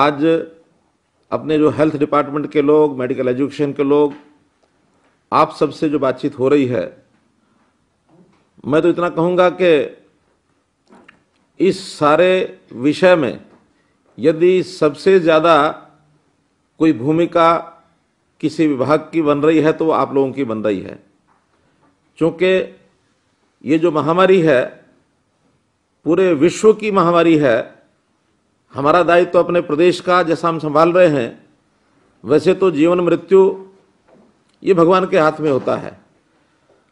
आज अपने जो हेल्थ डिपार्टमेंट के लोग मेडिकल एजुकेशन के लोग आप सबसे जो बातचीत हो रही है मैं तो इतना कहूंगा कि इस सारे विषय में यदि सबसे ज़्यादा कोई भूमिका किसी विभाग की बन रही है तो वो आप लोगों की बन रही है क्योंकि ये जो महामारी है पूरे विश्व की महामारी है हमारा दायित्व तो अपने प्रदेश का जैसा हम संभाल रहे हैं वैसे तो जीवन मृत्यु ये भगवान के हाथ में होता है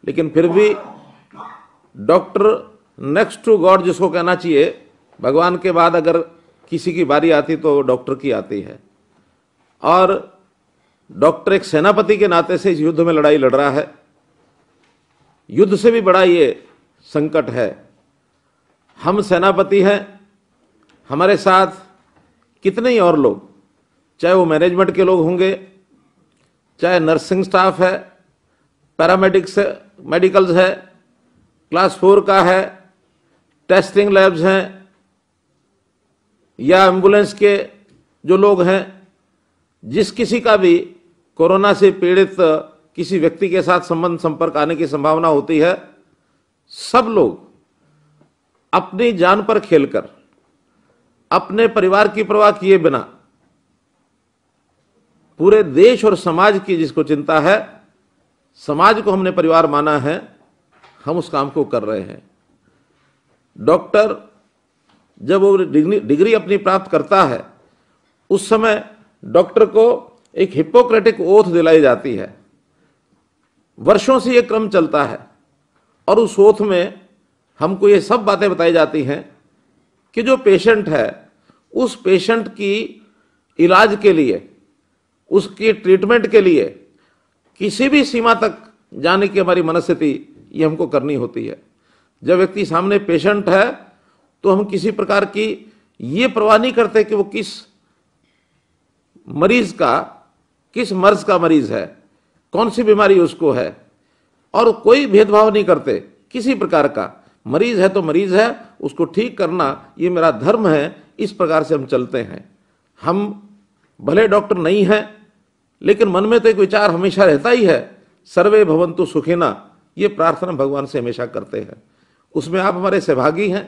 लेकिन फिर भी डॉक्टर नेक्स्ट टू गॉड जिसको कहना चाहिए भगवान के बाद अगर किसी की बारी आती तो डॉक्टर की आती है और डॉक्टर एक सेनापति के नाते से इस युद्ध में लड़ाई लड़ रहा है युद्ध से भी बड़ा ये संकट है हम सेनापति हैं हमारे साथ कितने ही और लोग चाहे वो मैनेजमेंट के लोग होंगे चाहे नर्सिंग स्टाफ है पैरामेडिक्स है मेडिकल्स है क्लास फोर का है टेस्टिंग लैब्स हैं या एम्बुलेंस के जो लोग हैं जिस किसी का भी कोरोना से पीड़ित किसी व्यक्ति के साथ संबंध संपर्क आने की संभावना होती है सब लोग अपनी जान पर खेलकर अपने परिवार की परवाह किए बिना पूरे देश और समाज की जिसको चिंता है समाज को हमने परिवार माना है हम उस काम को कर रहे हैं डॉक्टर जब वो डिग्री डिग्री अपनी प्राप्त करता है उस समय डॉक्टर को एक हिपोक्रेटिक ओथ दिलाई जाती है वर्षों से ये क्रम चलता है और उस ओथ में हमको ये सब बातें बताई जाती हैं कि जो पेशेंट है उस पेशेंट की इलाज के लिए उसके ट्रीटमेंट के लिए किसी भी सीमा तक जाने की हमारी मनस्थिति ये हमको करनी होती है जब व्यक्ति सामने पेशेंट है तो हम किसी प्रकार की ये परवाह नहीं करते कि वो किस मरीज का किस मर्ज का मरीज है कौन सी बीमारी उसको है और कोई भेदभाव नहीं करते किसी प्रकार का मरीज है तो मरीज है उसको ठीक करना ये मेरा धर्म है इस प्रकार से हम चलते हैं हम भले डॉक्टर नहीं हैं लेकिन मन में तो एक विचार हमेशा रहता ही है सर्वे भवंतु सुखिना ये प्रार्थना भगवान से हमेशा करते हैं उसमें आप हमारे सहभागी हैं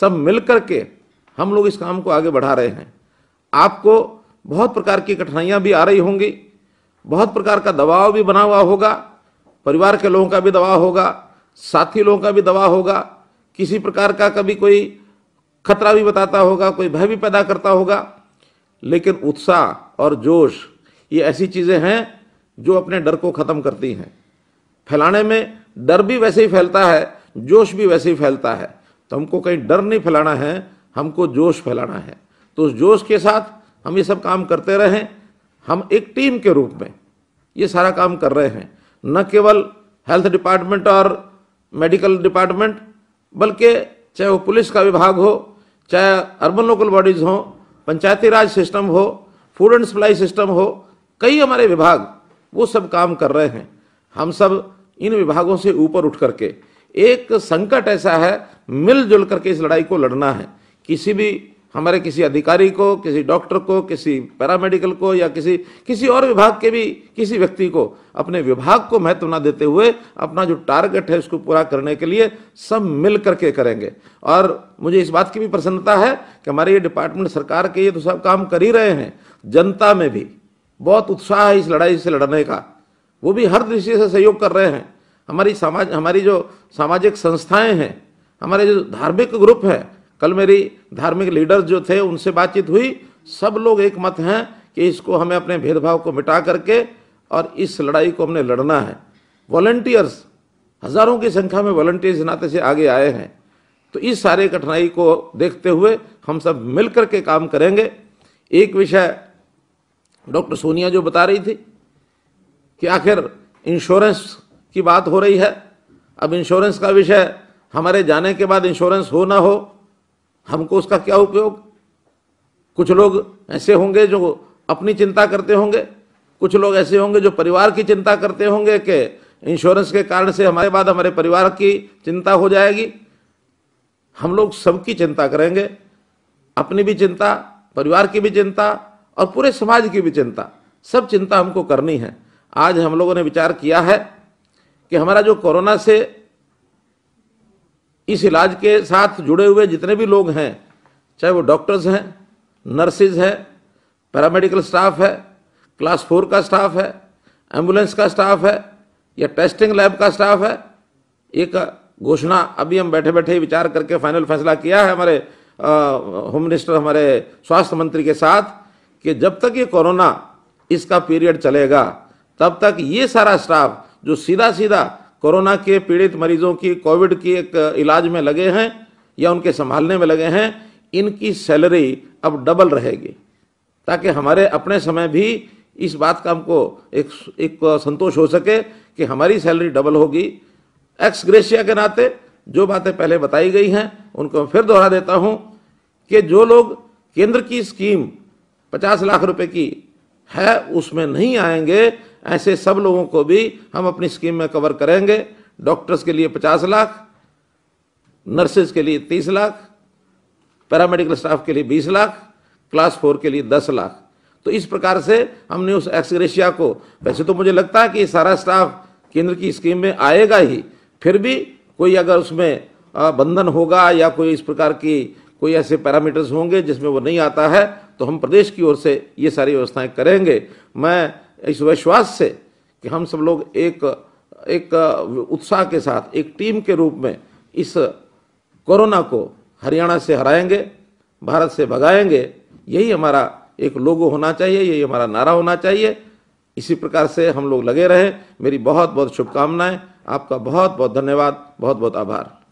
सब मिल के हम लोग इस काम को आगे बढ़ा रहे हैं आपको बहुत प्रकार की कठिनाइयाँ भी आ रही होंगी बहुत प्रकार का दबाव भी बना हुआ होगा परिवार के लोगों का भी दबाव होगा साथी लोगों का भी दवा होगा किसी प्रकार का कभी कोई खतरा भी बताता होगा कोई भय भी पैदा करता होगा लेकिन उत्साह और जोश ये ऐसी चीज़ें हैं जो अपने डर को ख़त्म करती हैं फैलाने में डर भी वैसे ही फैलता है जोश भी वैसे ही फैलता है तो हमको कहीं डर नहीं फैलाना है हमको जोश फैलाना है तो उस जोश के साथ हम ये सब काम करते रहें हम एक टीम के रूप में ये सारा काम कर रहे हैं न केवल हेल्थ डिपार्टमेंट और मेडिकल डिपार्टमेंट बल्कि चाहे वो पुलिस का विभाग हो चाहे अर्बन लोकल बॉडीज़ हो पंचायती राज सिस्टम हो फूड एंड सप्लाई सिस्टम हो कई हमारे विभाग वो सब काम कर रहे हैं हम सब इन विभागों से ऊपर उठ करके एक संकट ऐसा है मिलजुल करके इस लड़ाई को लड़ना है किसी भी हमारे किसी अधिकारी को किसी डॉक्टर को किसी पैरामेडिकल को या किसी किसी और विभाग के भी किसी व्यक्ति को अपने विभाग को महत्व ना देते हुए अपना जो टारगेट है उसको पूरा करने के लिए सब मिल करके करेंगे और मुझे इस बात की भी प्रसन्नता है कि हमारे ये डिपार्टमेंट सरकार के ये तो सब काम कर ही रहे हैं जनता में भी बहुत उत्साह है इस लड़ाई से लड़ने का वो भी हर दृष्टि से सहयोग कर रहे हैं हमारी समाज हमारी जो सामाजिक संस्थाएँ हैं हमारे जो धार्मिक ग्रुप हैं कल मेरी धार्मिक लीडर्स जो थे उनसे बातचीत हुई सब लोग एक मत हैं कि इसको हमें अपने भेदभाव को मिटा करके और इस लड़ाई को हमने लड़ना है वॉल्टियर्स हजारों की संख्या में वॉल्टियर्स नाते से आगे आए हैं तो इस सारे कठिनाई को देखते हुए हम सब मिल के काम करेंगे एक विषय डॉक्टर सोनिया जो बता रही थी कि आखिर इंश्योरेंस की बात हो रही है अब इंश्योरेंस का विषय हमारे जाने के बाद इंश्योरेंस हो ना हो हमको उसका क्या उपयोग कुछ लोग ऐसे होंगे जो अपनी चिंता करते होंगे कुछ लोग ऐसे होंगे जो परिवार की चिंता करते होंगे कि इंश्योरेंस के कारण से हमारे बाद हमारे परिवार की चिंता हो जाएगी हम लोग सबकी चिंता करेंगे अपनी भी चिंता परिवार की भी चिंता और पूरे समाज की भी चिंता सब चिंता हमको करनी है आज हम लोगों ने विचार किया है कि हमारा जो कोरोना से इस इलाज के साथ जुड़े हुए जितने भी लोग हैं चाहे वो डॉक्टर्स हैं नर्सिस हैं पैरामेडिकल स्टाफ है क्लास फोर का स्टाफ है एम्बुलेंस का स्टाफ है या टेस्टिंग लैब का स्टाफ है एक घोषणा अभी हम बैठे बैठे विचार करके फाइनल फैसला किया है हमारे होम मिनिस्टर हमारे स्वास्थ्य मंत्री के साथ कि जब तक ये कोरोना इसका पीरियड चलेगा तब तक ये सारा स्टाफ जो सीधा सीधा कोरोना के पीड़ित मरीजों की कोविड की एक इलाज में लगे हैं या उनके संभालने में लगे हैं इनकी सैलरी अब डबल रहेगी ताकि हमारे अपने समय भी इस बात का हमको एक एक संतोष हो सके कि हमारी सैलरी डबल होगी एक्स ग्रेशिया के नाते जो बातें पहले बताई गई हैं उनको फिर दोहरा देता हूं कि जो लोग केंद्र की स्कीम पचास लाख रुपए की है उसमें नहीं आएंगे ऐसे सब लोगों को भी हम अपनी स्कीम में कवर करेंगे डॉक्टर्स के लिए पचास लाख नर्सेज के लिए तीस लाख पैरामेडिकल स्टाफ के लिए बीस लाख क्लास फोर के लिए दस लाख तो इस प्रकार से हमने उस एक्सग्रेशिया को वैसे तो मुझे लगता है कि सारा स्टाफ केंद्र की स्कीम में आएगा ही फिर भी कोई अगर उसमें बंधन होगा या कोई इस प्रकार की कोई ऐसे पैरामीटर्स होंगे जिसमें वो नहीं आता है तो हम प्रदेश की ओर से ये सारी व्यवस्थाएं करेंगे मैं इस विश्वास से कि हम सब लोग एक एक उत्साह के साथ एक टीम के रूप में इस कोरोना को हरियाणा से हराएंगे भारत से भगाएंगे यही हमारा एक लोगो होना चाहिए यही हमारा नारा होना चाहिए इसी प्रकार से हम लोग लगे रहें मेरी बहुत बहुत शुभकामनाएं आपका बहुत बहुत धन्यवाद बहुत बहुत आभार